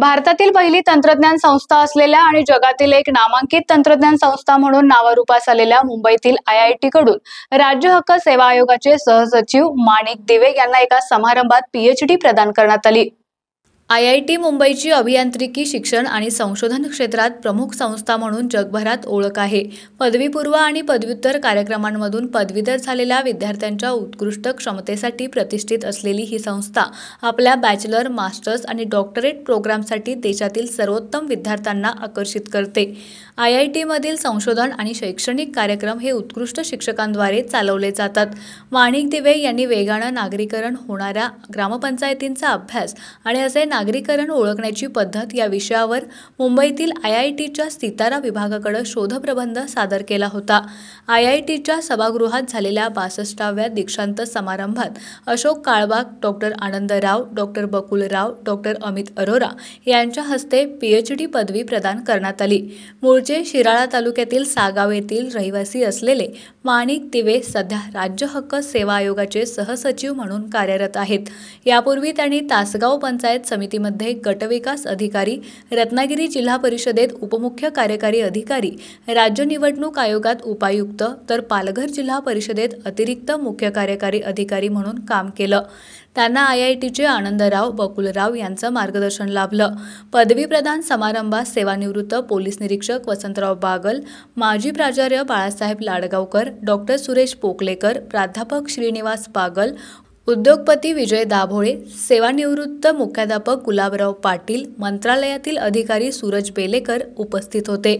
भारतातील पहिली तंत्रज्ञान संस्था असलेल्या आणि जगातील एक नामांकित तंत्रज्ञान संस्था म्हणून नावारूपास आलेल्या मुंबईतील आय आय टी कडून राज्य हक्क सेवा आयोगाचे सहसचिव माणिक दिवे यांना एका समारंभात पीएचडी प्रदान करण्यात आली आय आय टी मुंबईची अभियांत्रिकी शिक्षण आणि संशोधन क्षेत्रात प्रमुख संस्था म्हणून जगभरात ओळख आहे पदवीपूर्व आणि पदव्युत्तर कार्यक्रमांमधून पदवीधर झालेल्या विद्यार्थ्यांच्या उत्कृष्ट क्षमतेसाठी प्रतिष्ठित असलेली ही संस्था आपल्या बॅचलर मास्टर्स आणि डॉक्टरेट प्रोग्रामसाठी देशातील सर्वोत्तम विद्यार्थ्यांना आकर्षित करते आय आय टीमधील संशोधन आणि शैक्षणिक कार्यक्रम हे उत्कृष्ट शिक्षकांद्वारे चालवले जातात माणिक दिवे यांनी वेगानं नागरीकरण होणाऱ्या ग्रामपंचायतींचा अभ्यास आणि असे नागरीकरण ओळखण्याची पद्धत या विषयावर मुंबईतील आय आय टीच्या सितारा विभागाकडे शोधप्रबंध सादर केला होता आय आय टीच्या सभागृहात झालेल्या बासष्टाव्या दीक्षांत समारंभात Ashok Kalbag doctor Anand Rao doctor Bakul Rao doctor Amit Arora यांच्या हस्ते डी पदवी प्रदान करण्यात आली मूळचे शिराळा तालुक्यातील सागाव येथील रहिवासी असलेले माणिक तिवे सध्या राज्य हक्क सेवा आयोगाचे सहसचिव म्हणून कार्यरत आहेत यापूर्वी त्यांनी तासगाव पंचायत समिती समितीमध्ये गटविकास अधिकारी रत्नागिरी जिल्हा परिषदेत उपमुख्य कार्यकारी अधिकारी राज्य निवडणूक आयोगात उपायुक्त तर पालघर जिल्हा परिषदेत अतिरिक्त मुख्य कार्यकारी अधिकारी म्हणून काम केलं त्यांना आय आय टीचे आनंदराव बकुलराव यांचं मार्गदर्शन लाभलं पदवीप्रदान समारंभात सेवानिवृत्त पोलीस निरीक्षक वसंतराव बागल माजी प्राचार्य बाळासाहेब लाडगावकर डॉक्टर सुरेश पोकलेकर प्राध्यापक श्रीनिवास बागल उद्योगपती विजय दाभोळे सेवानिवृत्त मुख्याध्यापक गुलाबराव पाटील मंत्रालयातील अधिकारी सूरज बेलेकर उपस्थित होते